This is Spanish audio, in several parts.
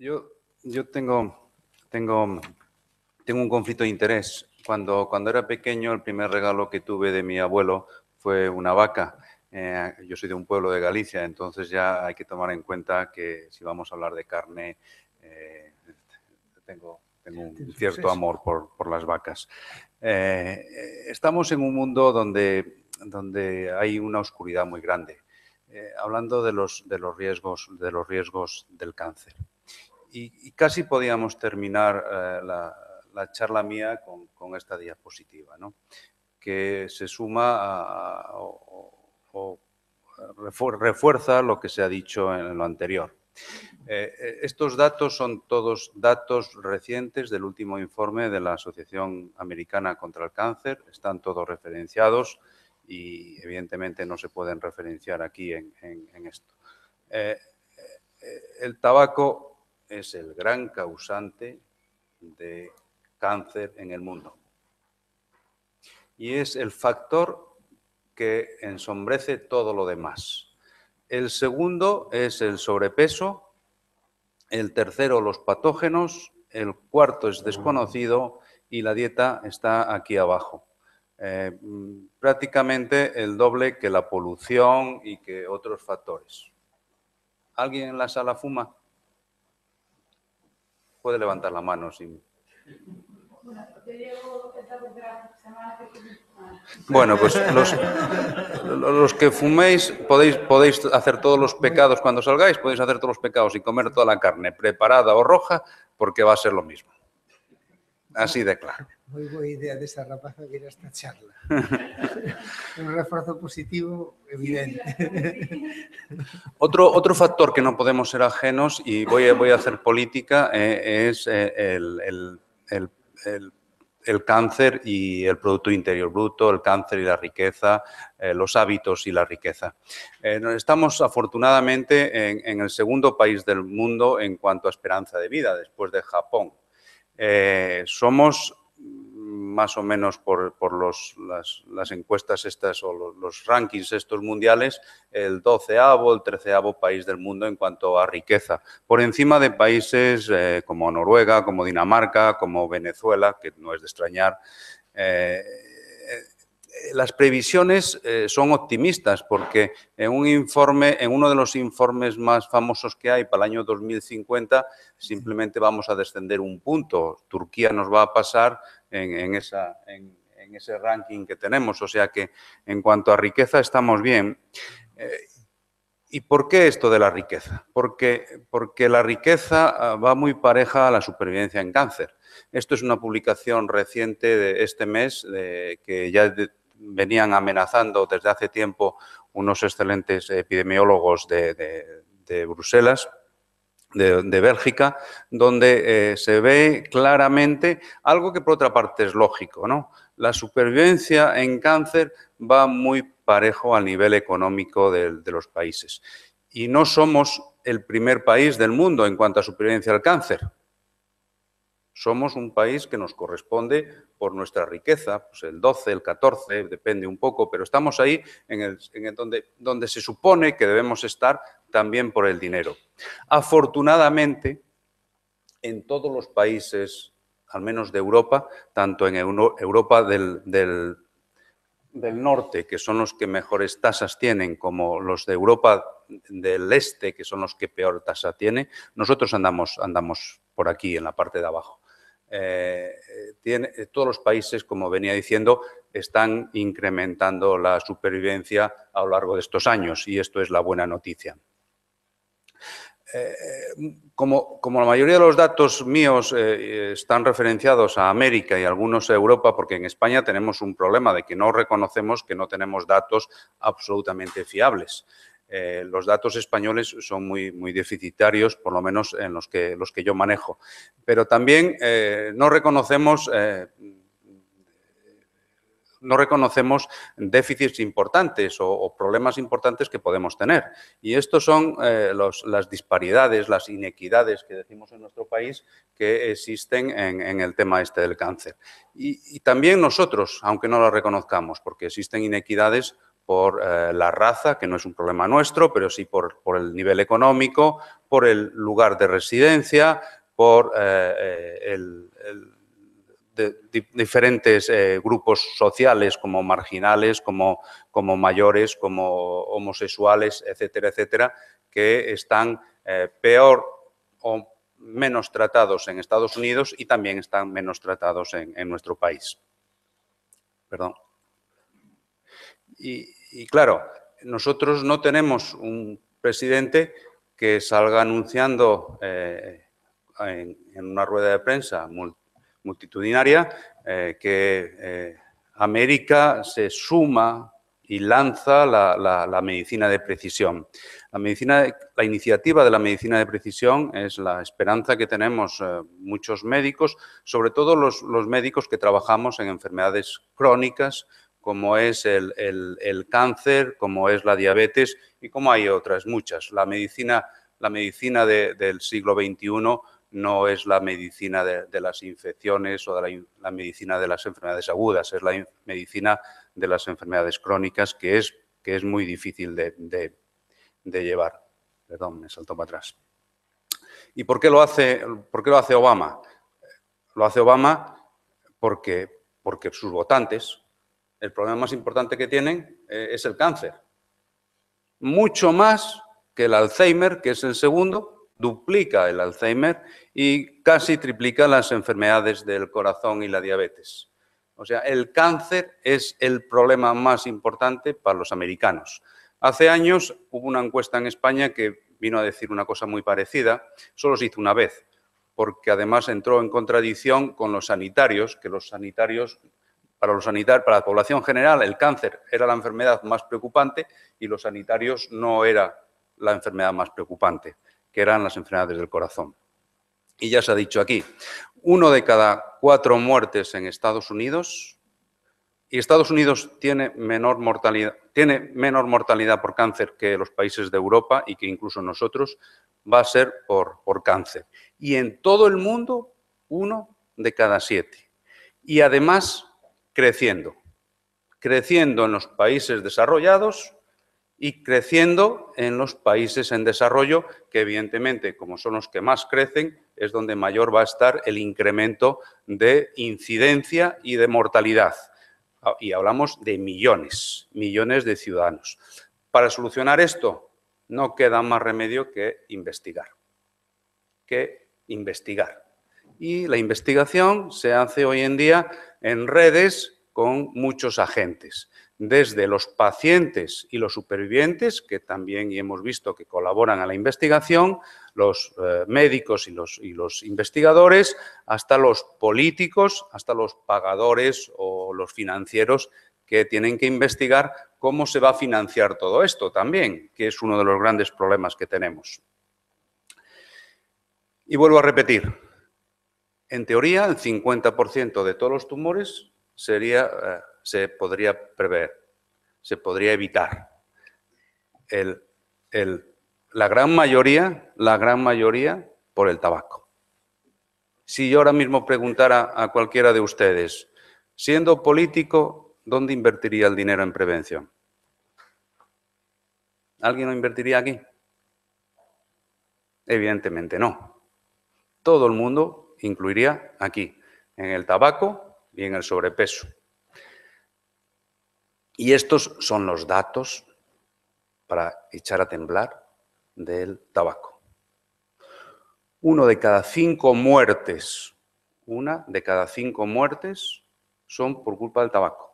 yo, tengo, un conflicto de interés. Cuando, era pequeño, el primer regalo que tuve de mi abuelo fue una vaca. Eh, yo soy de un pueblo de Galicia, entonces ya hay que tomar en cuenta que si vamos a hablar de carne, eh, tengo, un cierto amor por, las vacas. Eh, estamos en un mundo donde, hay una oscuridad muy grande. hablando de los riesgos, de los riesgos del cáncer y, casi podíamos terminar eh, la, charla mía con, esta diapositiva, ¿no? que se suma o, refuerza lo que se ha dicho en lo anterior. Eh, eh, estos datos son todos datos recientes del último informe de la Asociación Americana contra el Cáncer, están todos referenciados y evidentemente no se pueden referenciar aquí en, esto. el tabaco es el gran causante de cáncer en el mundo. Y es el factor que ensombrece todo lo demás. El segundo es el sobrepeso, el tercero los patógenos, el cuarto es desconocido y la dieta está aquí abajo. Eh, prácticamente el doble que la polución y que otros factores. ¿Alguien en la sala fuma? puede levantar la mano Bueno, pues los, que fuméis podéis, podéis hacer todos los pecados cuando salgáis, podéis hacer todos los pecados y comer toda la carne, preparada o roja, porque va a ser lo mismo. Así de claro muy buena idea de esa rapaza que era esta charla. Un refuerzo positivo evidente. otro, otro factor que no podemos ser ajenos, y voy a, voy a hacer política, eh, es eh, el, cáncer y el Producto Interior Bruto, el cáncer y la riqueza, eh, los hábitos y la riqueza. estamos afortunadamente en, el segundo país del mundo en cuanto a esperanza de vida, después de Japón. somos más o menos por, los, las, encuestas estas o los, rankings estos mundiales, el doceavo, el treceavo país del mundo en cuanto a riqueza, por encima de países eh, como Noruega, como Dinamarca, como Venezuela, que no es de extrañar. Eh, eh, las previsiones son optimistas porque en un informe, en uno de los informes más famosos que hay para el año 2050, simplemente vamos a descender un punto. Turquía nos va a pasar en, ese ranking que tenemos. O sea que en cuanto a riqueza estamos bien. Eh, ¿Y por qué esto de la riqueza? Porque, porque la riqueza ah, va muy pareja a la supervivencia en cáncer. Esto es una publicación reciente de este mes que ya venían amenazando desde hace tiempo unos excelentes epidemiólogos de Bruselas de, Bélgica, donde eh, se ve claramente algo que por otra parte es lógico, ¿no? La supervivencia en cáncer va muy parejo al nivel económico de los países. Y no somos el primer país del mundo en cuanto a supervivencia al cáncer. Somos un país que nos corresponde por nuestra riqueza, pues el 12, el 14, depende un poco, pero estamos ahí en, el, donde, donde se supone que debemos estar también por el dinero. Afortunadamente, en todos los países, al menos de Europa, tanto en Europa del, del, del norte, que son los que mejores tasas tienen, como los de Europa del este, que son los que peor tasa tiene, nosotros andamos, andamos por aquí, en la parte de abajo. Eh, eh, todos los países, como venía diciendo, están incrementando la supervivencia a lo largo de estos años y esto es la buena noticia. Eh, como, como, la mayoría de los datos míos están referenciados a América y algunos a Europa, porque en España tenemos un problema de que no reconocemos que no tenemos datos absolutamente fiables. Eh, los datos españoles son muy, deficitarios, por lo menos en los que, yo manejo. Pero también eh, no reconocemos... Eh, no reconocemos déficits importantes o, problemas importantes que podemos tener. Y estos son las disparidades, las inequidades que decimos en nuestro país que existen en, el tema este del cáncer. Y, y, también nosotros, aunque no lo reconozcamos, porque existen inequidades por eh, la raza, que no es un problema nuestro, pero sí por, el nivel económico, por el lugar de residencia, por eh, eh, diferentes grupos sociales como marginales, como, como mayores, como homosexuales, etcétera, etcétera, que están peor o menos tratados en Estados Unidos y también están menos tratados en, en nuestro país. Perdón. Y, y claro, nosotros no tenemos un presidente que salga anunciando eh, en, una rueda de prensa multitudinaria eh, que eh, América se suma y lanza la, medicina de precisión. La, iniciativa de la medicina de precisión es la esperanza que tenemos muchos médicos, sobre todo los médicos que trabajamos en enfermedades crónicas, como es el, cáncer, como es la diabetes y como hay otras muchas. La medicina, la medicina del siglo XXI no es la medicina de, las infecciones o de la, medicina de las enfermedades agudas, es la medicina de las enfermedades crónicas que es, que es muy difícil de, llevar. Perdón, me saltó para atrás. ¿Y por qué lo hace, por lo hace Obama? Lo hace Obama porque sus votantes, el problema más importante que tienen eh, es el cáncer. Mucho más que el Alzheimer, que es el segundo, duplica el Alzheimer y casi triplica las enfermedades del corazón y la diabetes. O sea, el cáncer es el problema más importante para los americanos. Hace años hubo una encuesta en España que vino a decir una cosa muy parecida, solo se hizo una vez, porque además entró en contradicción con los sanitarios, que los sanitarios para los sanitarios, para la población general, el cáncer era la enfermedad más preocupante y los sanitarios no era la enfermedad más preocupante, que eran las enfermedades del corazón. Y ya se ha dicho aquí, uno de cada cuatro muertes en Estados Unidos, y Estados Unidos tiene menor mortalidad, tiene menor mortalidad por cáncer que los países de Europa y que incluso nosotros, va a ser por, por cáncer. Y en todo el mundo, uno de cada siete. Y además creciendo, creciendo en los países desarrollados y creciendo en los países en desarrollo, que evidentemente, como son los que más crecen, es donde mayor va a estar el incremento de incidencia y de mortalidad. Ah, y hablamos de millones, millones de ciudadanos. Para solucionar esto, no queda más remedio que investigar, que investigar y la investigación se hace hoy en día en redes con muchos agentes, desde los pacientes y los supervivientes, que también hemos visto que colaboran a la investigación, los eh, médicos y los, y los investigadores, hasta los políticos, hasta los pagadores o los financieros que tienen que investigar cómo se va a financiar todo esto también, que es uno de los grandes problemas que tenemos. Y vuelvo a repetir, en teoría, el 50% de todos los tumores sería, eh, se podría prever, se podría evitar. la gran mayoría, la gran mayoría por el tabaco. Si yo ahora mismo preguntara a cualquiera de ustedes, siendo político, ¿dónde invertiría el dinero en prevención? ¿Alguien lo invertiría aquí? Evidentemente no. Todo el mundo incluiría aquí, en el tabaco y en el sobrepeso. Y estos son los datos para echar a temblar del tabaco. Uno de cada cinco muertes, una de cada cinco muertes son por culpa del tabaco.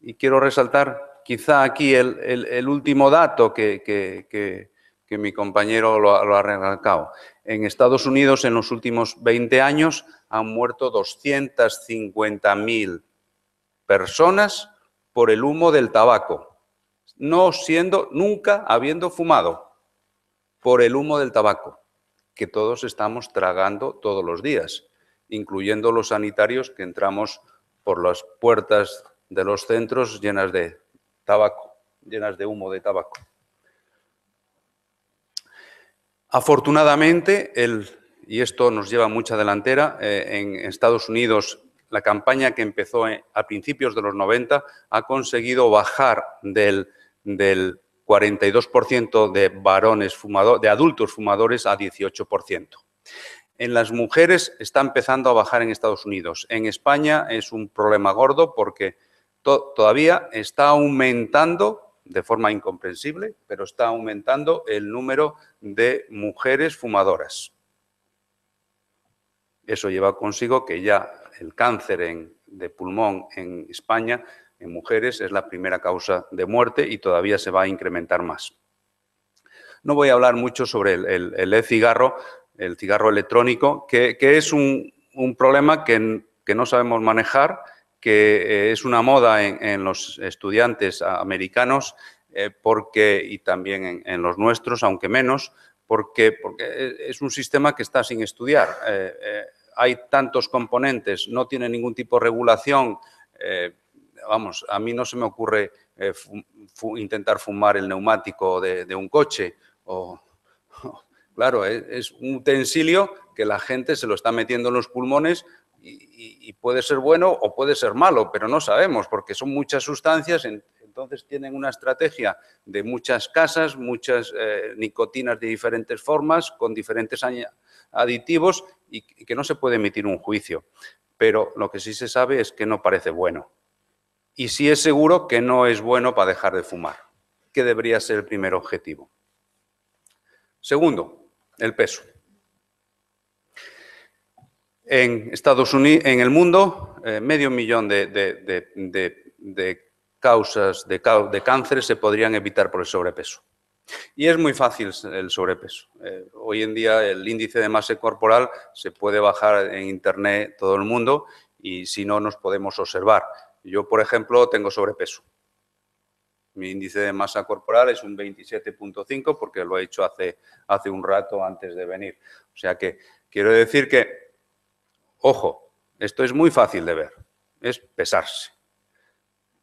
Y quiero resaltar quizá aquí el, último dato que, que, que mi compañero lo, ha recalcado. En Estados Unidos, en los últimos 20 años, han muerto 250.000 personas por el humo del tabaco, no siendo, nunca habiendo fumado, por el humo del tabaco, que todos estamos tragando todos los días, incluyendo los sanitarios que entramos por las puertas de los centros llenas de tabaco, llenas de humo de tabaco. Afortunadamente, el, y esto nos lleva mucha delantera, eh, en Estados Unidos la campaña que empezó eh, a principios de los 90 ha conseguido bajar del, 42% de varones fumador, de adultos fumadores a 18%. En las mujeres está empezando a bajar en Estados Unidos. En España es un problema gordo porque todavía está aumentando de forma incomprensible, pero está aumentando el número de mujeres fumadoras. Eso lleva consigo que ya el cáncer de pulmón en España en mujeres es la primera causa de muerte y todavía se va a incrementar más. No voy a hablar mucho sobre el, e-cigarro, el cigarro electrónico, que, es un, problema que no sabemos manejar, que eh, es una moda en, los estudiantes americanos eh, porque, y también en, los nuestros, aunque menos, porque, eh, es un sistema que está sin estudiar. hay tantos componentes, no tiene ningún tipo de regulación. vamos, a mí no se me ocurre intentar fumar el neumático de, un coche. claro, es un utensilio que la gente se lo está metiendo en los pulmones y, puede ser bueno o puede ser malo, pero no sabemos porque son muchas sustancias, entonces tienen una estrategia de muchas casas, muchas eh, nicotinas de diferentes formas, con diferentes aditivos y, y que no se puede emitir un juicio. Pero lo que sí se sabe es que no parece bueno. Y sí es seguro que no es bueno para dejar de fumar, que debería ser el primer objetivo. Segundo, el peso. En Estados Unidos, en el mundo, eh, medio millón de, causas de, cáncer se podrían evitar por el sobrepeso. Y es muy fácil el sobrepeso. Eh, hoy en día el índice de masa corporal se puede bajar en internet todo el mundo y si no nos podemos observar. Yo, por ejemplo, tengo sobrepeso. Mi índice de masa corporal es un 27.5 porque lo he hecho hace un rato antes de venir. O sea que quiero decir que Ojo, esto es muy fácil de ver, es pesarse.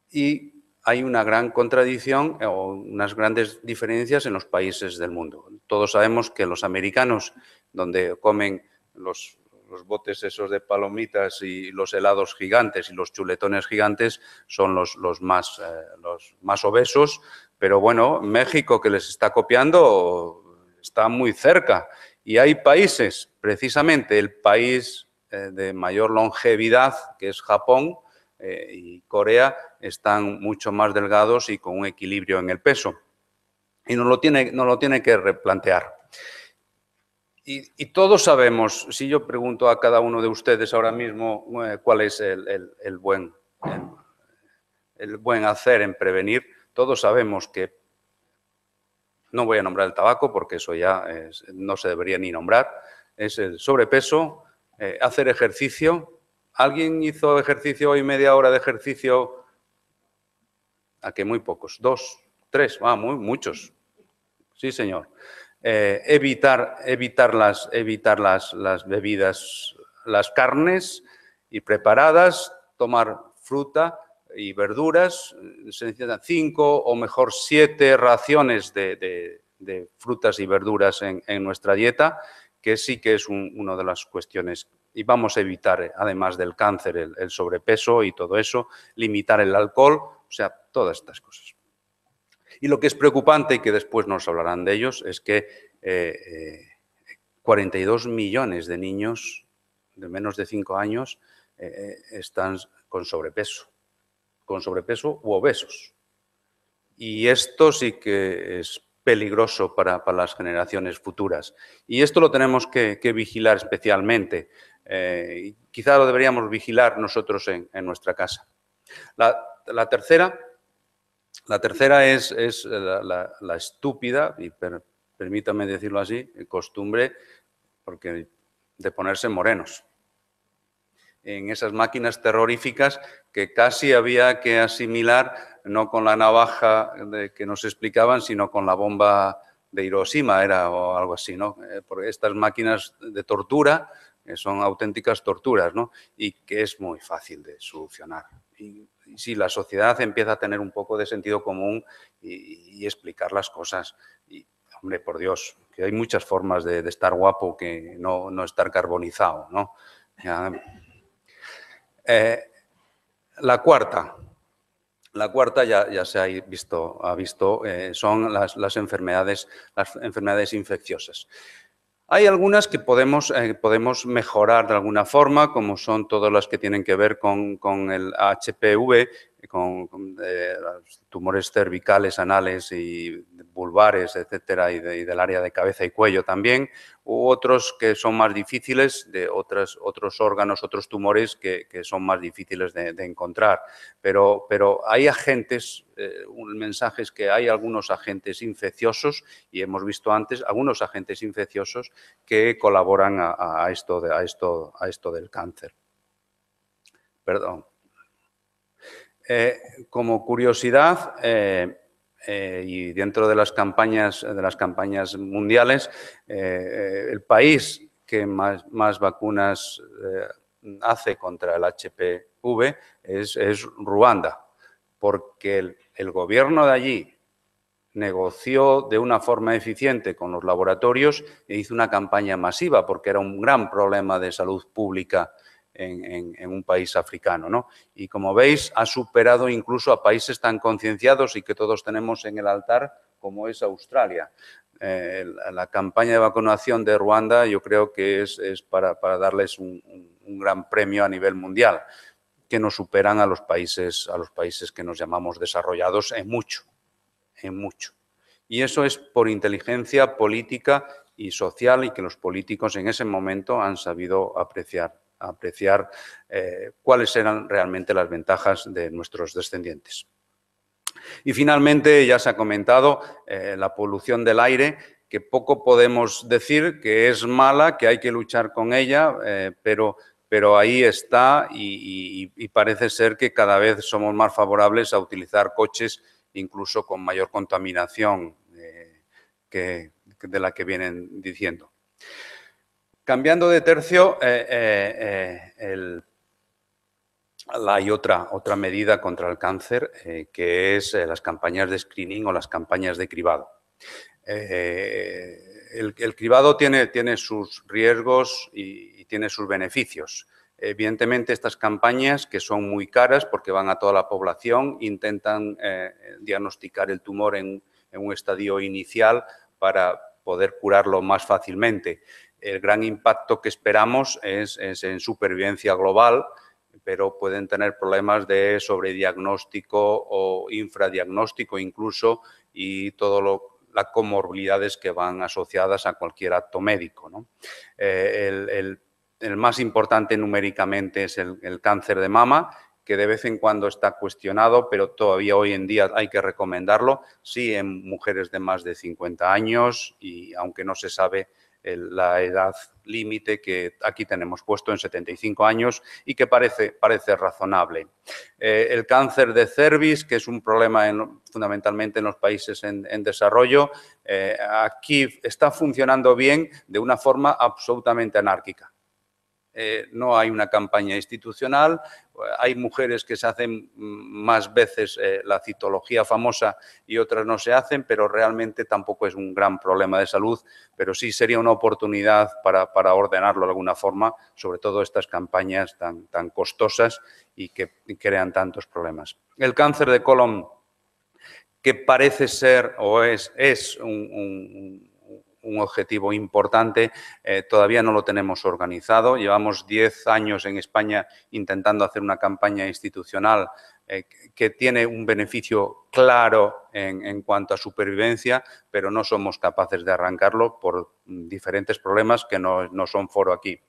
Y hay una gran contradicción o unas grandes diferencias en los países del mundo. Todos sabemos que los americanos, donde comen los, botes esos de palomitas y los helados gigantes y los chuletones gigantes, son los, más, eh, los más obesos. Pero bueno, México, que les está copiando, está muy cerca. Y hay países, precisamente el país eh, de mayor longevidad, que es Japón eh, y Corea, están mucho más delgados y con un equilibrio en el peso. Y nos lo tiene, no lo tiene que replantear. Y, todos sabemos, si yo pregunto a cada uno de ustedes ahora mismo eh, cuál es el, buen, buen hacer en prevenir, todos sabemos que, no voy a nombrar el tabaco porque eso ya no se debería ni nombrar, es el sobrepeso, eh, hacer ejercicio. ¿Alguien hizo ejercicio hoy media hora de ejercicio? A que muy pocos, dos, tres, ah, muy, muchos. Sí, señor. Eh, evitar, las, evitar las, las bebidas, las carnes y preparadas, tomar fruta y verduras, se necesitan cinco o mejor siete raciones de, frutas y verduras en, en nuestra dieta que sí que es una de las cuestiones. Y vamos a evitar, eh, además del cáncer, el, sobrepeso y todo eso, limitar el alcohol, o sea, todas estas cosas. Y lo que es preocupante, y que después nos hablarán de ellos, es que 42 eh, eh, millones de niños de menos de 5 años están con sobrepeso, con sobrepeso u obesos. Y esto sí que es peligroso para, las generaciones futuras. Y esto lo tenemos que, vigilar especialmente. Eh, quizá lo deberíamos vigilar nosotros en, nuestra casa. La, tercera, la tercera es, la, estúpida, y permítame decirlo así, costumbre porque, de ponerse morenos en esas máquinas terroríficas que casi había que asimilar no con la navaja que nos explicaban, sino con la bomba de Hiroshima, era o algo así, ¿no? Eh, Porque estas máquinas de tortura eh, son auténticas torturas, ¿no? Y que es muy fácil de solucionar. Y, si la sociedad empieza a tener un poco de sentido común y, explicar las cosas, y, hombre, por Dios, que hay muchas formas de, estar guapo que no, estar carbonizado, ¿no? Eh, la cuarta, la cuarta, ya, se ha visto, ha visto eh, son las, enfermedades, las enfermedades infecciosas. Hay algunas que podemos, eh, podemos mejorar de alguna forma, como son todas las que tienen que ver con, el HPV, con, eh, los tumores cervicales, anales y pulvares, etcétera, y, del área de cabeza y cuello también, u otros que son más difíciles, de otros órganos, otros tumores que, son más difíciles de, encontrar. Pero, pero, hay agentes, eh, un mensaje es que hay algunos agentes infecciosos, y hemos visto antes, algunos agentes infecciosos que colaboran a, esto, a, esto, a esto del cáncer. Perdón. Eh, como curiosidad, eh, eh, y dentro de las campañas, de las campañas mundiales, eh, el país que más, vacunas eh, hace contra el HPV es, Ruanda, porque el, el gobierno de allí negoció de una forma eficiente con los laboratorios e hizo una campaña masiva porque era un gran problema de salud pública en, un país africano. ¿no? Y como veis, ha superado incluso a países tan concienciados y que todos tenemos en el altar como es Australia. Eh, la campaña de vacunación de Ruanda yo creo que es, para, darles un, gran premio a nivel mundial que nos superan a los países, a los países que nos llamamos desarrollados en mucho, en mucho. Y eso es por inteligencia política y social y que los políticos en ese momento han sabido apreciar apreciar eh, cuáles eran realmente las ventajas de nuestros descendientes. Y finalmente, ya se ha comentado, eh, la polución del aire, que poco podemos decir que es mala, que hay que luchar con ella, eh, pero, pero, ahí está y, parece ser que cada vez somos más favorables a utilizar coches incluso con mayor contaminación de la que vienen diciendo. Cambiando de tercio, eh, eh, eh, hay otra, otra, medida contra el cáncer, que es las campañas de screening o las campañas de cribado. El, cribado tiene, tiene sus riesgos y, tiene sus beneficios. Evidentemente, estas campañas, que son muy caras porque van a toda la población, intentan diagnosticar el tumor en un estadio inicial para poder curarlo más fácilmente. El gran impacto que esperamos es, en supervivencia global, pero pueden tener problemas de sobrediagnóstico o infradiagnóstico incluso y todas las comorbilidades que van asociadas a cualquier acto médico. Eh, el, más importante numéricamente es el, el cáncer de mama, que de vez en cuando está cuestionado, pero todavía hoy en día hay que recomendarlo, sí en mujeres de más de 50 años y aunque no se sabe la edad límite que aquí tenemos puesto en 75 años y que parece, parece razonable. Eh, el cáncer de cervix, que es un problema fundamentalmente en los países en, desarrollo, eh, aquí está funcionando bien de una forma absolutamente anárquica. Eh, no hay una campaña institucional, hay mujeres que se hacen mm, más veces eh, la citología famosa y otras no se hacen, pero realmente tampoco es un gran problema de salud, pero sí sería una oportunidad para, ordenarlo de alguna forma, sobre todo estas campañas tan, tan costosas y que crean tantos problemas. El cáncer de colon, que parece ser o es, es un un objetivo importante. Eh, todavía no lo tenemos organizado. Llevamos 10 años en España intentando hacer una campaña institucional eh, que tiene un beneficio claro en, cuanto a supervivencia, pero no somos capaces de arrancarlo por diferentes problemas que no, son foro aquí.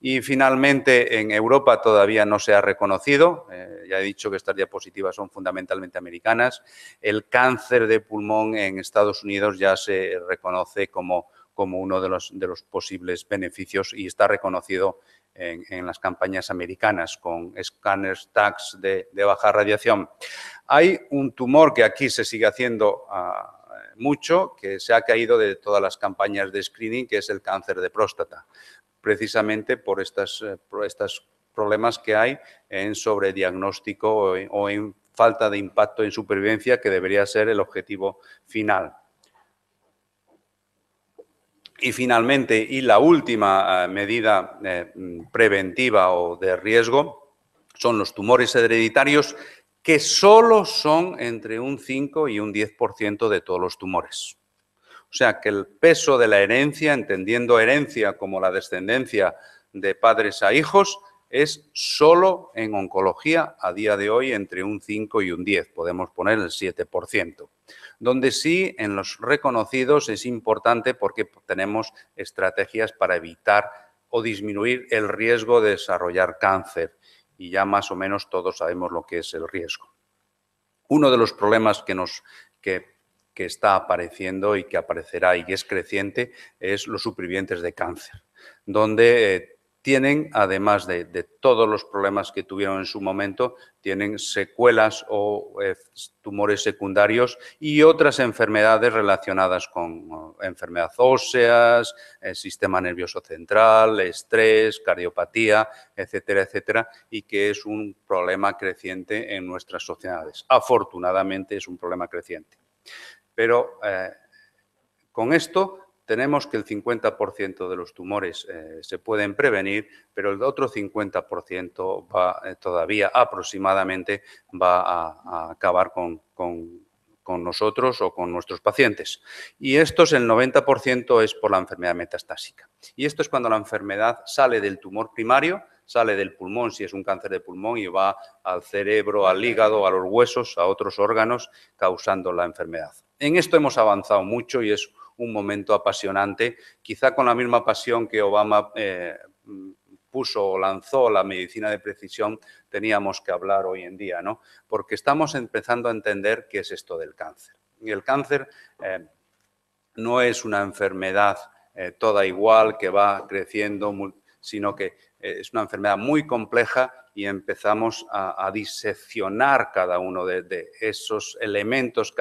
Y finalmente, en Europa todavía no se ha reconocido, eh, ya he dicho que estas diapositivas son fundamentalmente americanas, el cáncer de pulmón en Estados Unidos ya se reconoce como uno de los posibles beneficios y está reconocido en, las campañas americanas con scanners tags de, baja radiación. Hay un tumor que aquí se sigue haciendo ah, mucho, que se ha caído de todas las campañas de screening, que es el cáncer de próstata, precisamente por estos eh, problemas que hay en sobrediagnóstico o en falta de impacto en supervivencia, que debería ser el objetivo final. Y finalmente, y la última eh, medida eh, preventiva o de riesgo, son los tumores hereditarios que solo son entre un 5 y un 10% de todos los tumores. O sea que el peso de la herencia, entendiendo herencia como la descendencia de padres a hijos, es solo en oncología a día de hoy entre un 5 y un 10, podemos poner el 7% donde sí en los reconocidos es importante porque tenemos estrategias para evitar o disminuir el riesgo de desarrollar cáncer. Y ya más o menos todos sabemos lo que es el riesgo. Uno de los problemas que, nos, que, está apareciendo y que aparecerá y que es creciente es los supervivientes de cáncer, donde eh, tienen, además de, todos los problemas que tuvieron en su momento, tienen secuelas o eh, tumores secundarios y otras enfermedades relacionadas con enfermedades óseas, eh, sistema nervioso central, estrés, cardiopatía, etcétera, etcétera, y que es un problema creciente en nuestras sociedades. Afortunadamente es un problema creciente. Pero eh, con esto tenemos que el 50% de los tumores eh, se pueden prevenir, pero el otro 50% va, eh, todavía aproximadamente va a, acabar con, con, nosotros o con nuestros pacientes. Y esto es el 90% es por la enfermedad metastásica. Y esto es cuando la enfermedad sale del tumor primario, sale del pulmón, si es un cáncer de pulmón, y va al cerebro, al hígado, a los huesos, a otros órganos, causando la enfermedad. En esto hemos avanzado mucho y es un momento apasionante, quizá con la misma pasión que Obama eh, puso o lanzó la medicina de precisión, teníamos que hablar hoy en día, ¿no? Porque estamos empezando a entender qué es esto del cáncer. Y el cáncer eh, no es una enfermedad eh, toda igual que va creciendo, sino que es una enfermedad muy compleja y empezamos a, diseccionar cada uno de, de esos elementos,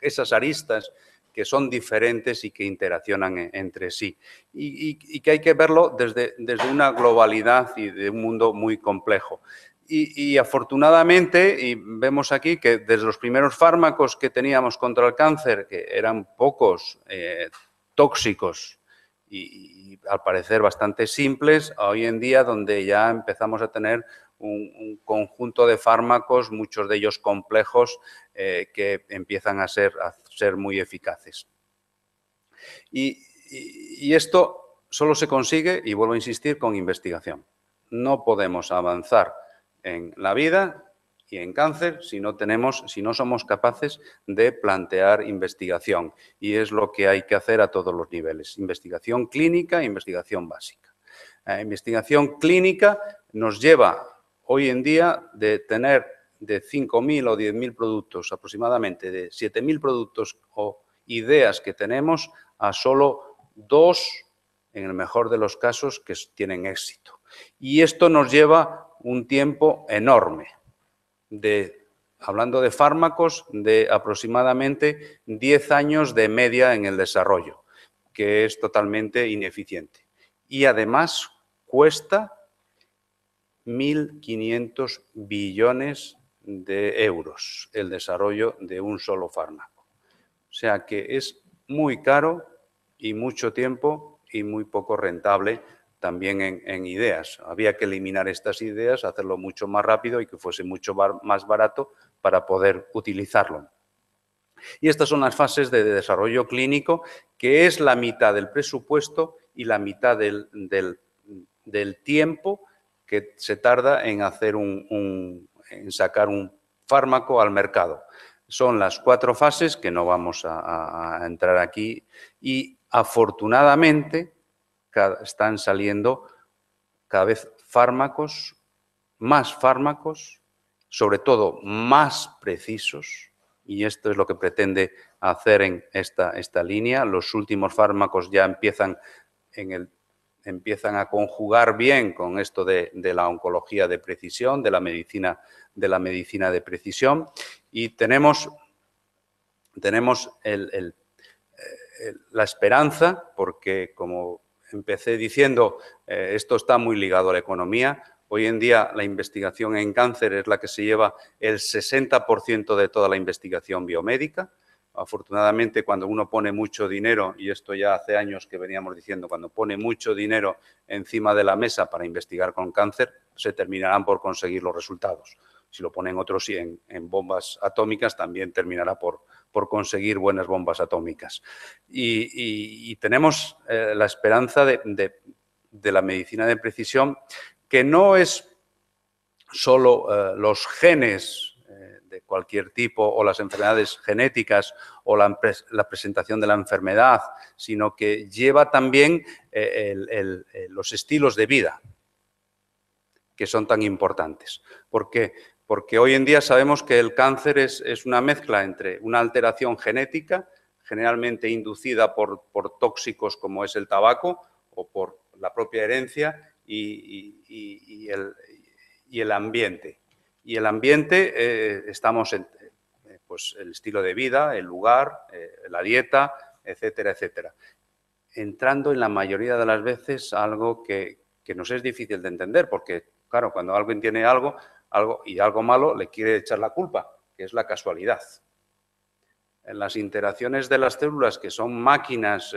esas aristas que son diferentes y que interaccionan e-, entre sí. Y, que hay que verlo desde, desde una globalidad y de un mundo muy complejo. Y, afortunadamente, vemos aquí que desde los primeros fármacos que teníamos contra el cáncer, que eran pocos, eh, tóxicos y, al parecer bastante simples, hoy en día donde ya empezamos a tener un, conjunto de fármacos, muchos de ellos complejos, eh, que empiezan a ser, a ser muy eficaces. Y, esto solo se consigue, y vuelvo a insistir, con investigación. No podemos avanzar en la vida y en cáncer si no tenemos, si no somos capaces de plantear investigación. Y es lo que hay que hacer a todos los niveles. Investigación clínica e investigación básica. La eh, investigación clínica nos lleva hoy en día de tener de 5.000 o 10.000 productos, aproximadamente de 7.000 productos o ideas que tenemos, a solo dos, en el mejor de los casos, que tienen éxito. Y esto nos lleva un tiempo enorme, de, hablando de fármacos, de aproximadamente 10 años de media en el desarrollo, que es totalmente ineficiente. Y además cuesta 1.500 billones de euros el desarrollo de un solo fármaco. O sea que es muy caro y mucho tiempo y muy poco rentable también en, ideas. Había que eliminar estas ideas, hacerlo mucho más rápido y que fuese mucho más barato para poder utilizarlo. Y estas son las fases de desarrollo clínico, que es la mitad del presupuesto y la mitad del tiempo que se tarda en, hacer un, en sacar un fármaco al mercado. Son las cuatro fases que no vamos a, entrar aquí y afortunadamente están saliendo cada vez fármacos, más fármacos, sobre todo más precisos, y esto es lo que pretende hacer en esta, esta línea. Los últimos fármacos ya empiezan en el empiezan a conjugar bien con esto de, la oncología de precisión, de la medicina de, la medicina de precisión. Y tenemos, tenemos eh, la esperanza, porque como empecé diciendo, eh, esto está muy ligado a la economía. Hoy en día la investigación en cáncer es la que se lleva el 60% de toda la investigación biomédica. Afortunadamente, cuando uno pone mucho dinero, y esto ya hace años que veníamos diciendo, cuando pone mucho dinero encima de la mesa para investigar con cáncer, se terminarán por conseguir los resultados. Si lo ponen otros en, en bombas atómicas, también terminará por, por conseguir buenas bombas atómicas. Y, tenemos eh, la esperanza de, la medicina de precisión, que no es solo eh, los genes de cualquier tipo o las enfermedades genéticas o la, presentación de la enfermedad, sino que lleva también eh, eh, los estilos de vida que son tan importantes. ¿Por qué? Porque hoy en día sabemos que el cáncer es, una mezcla entre una alteración genética, generalmente inducida por, tóxicos como es el tabaco o por la propia herencia y el ambiente. Y el ambiente, eh, estamos en eh, pues, el estilo de vida, el lugar, eh, la dieta, etcétera, etcétera. Entrando en la mayoría de las veces algo que, nos es difícil de entender, porque, claro, cuando alguien tiene algo, algo y algo malo, le quiere echar la culpa, que es la casualidad. En las interacciones de las células, que son máquinas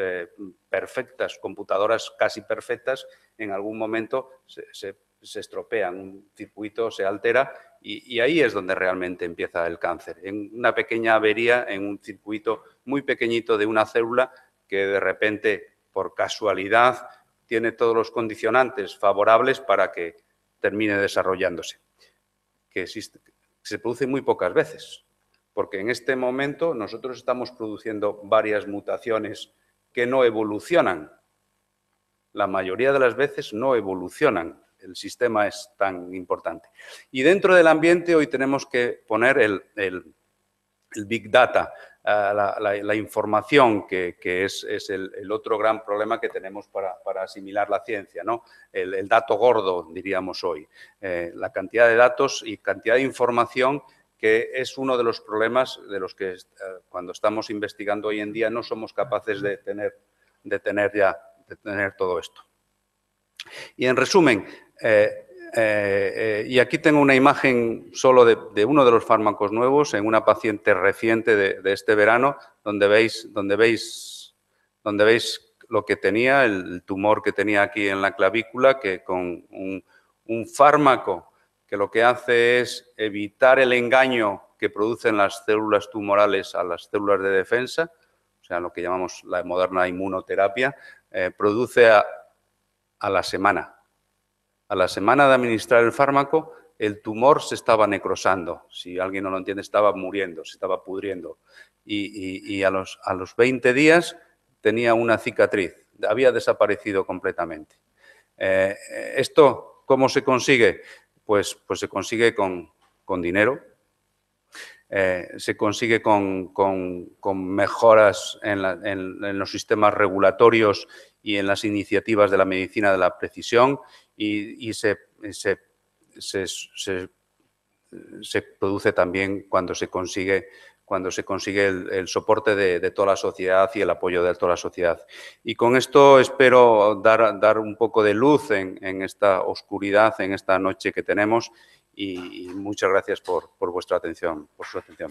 perfectas, computadoras casi perfectas, en algún momento se, se estropean, un circuito se altera y, ahí es donde realmente empieza el cáncer, en una pequeña avería, en un circuito muy pequeñito de una célula que de repente, por casualidad, tiene todos los condicionantes favorables para que termine desarrollándose, que se produce muy pocas veces, porque en este momento nosotros estamos produciendo varias mutaciones que no evolucionan. La mayoría de las veces no evolucionan, el sistema es tan importante. Y dentro del ambiente hoy tenemos que poner el, Big Data, ah, la, información, que, es, el, otro gran problema que tenemos para, asimilar la ciencia, ¿no? El, dato gordo, diríamos hoy. Eh, la cantidad de datos y cantidad de información que es uno de los problemas de los que eh, cuando estamos investigando hoy en día no somos capaces de tener, de tener ya de tener todo esto. Y en resumen, eh, eh, eh, y aquí tengo una imagen solo de, uno de los fármacos nuevos en una paciente reciente de, este verano, donde veis, donde veis, donde veis lo que tenía, el tumor que tenía aquí en la clavícula, que con un, fármaco que lo que hace es evitar el engaño que producen las células tumorales a las células de defensa, o sea, lo que llamamos la moderna inmunoterapia, produce a, a la semana. A la semana de administrar el fármaco, el tumor se estaba necrosando. Si alguien no lo entiende, estaba muriendo, se estaba pudriendo. Y, a, los, 20 días tenía una cicatriz, había desaparecido completamente. Eh, ¿Esto cómo se consigue? Pues, pues se consigue con, con dinero, eh, se consigue con, mejoras en, los sistemas regulatorios y en las iniciativas de la medicina de la precisión y, se, produce también cuando se consigue, cuando consigue el, soporte de, toda la sociedad y el apoyo de toda la sociedad. Y con esto espero dar, un poco de luz en esta oscuridad, en esta noche que tenemos y, muchas gracias por, por vuestra atención, por su atención.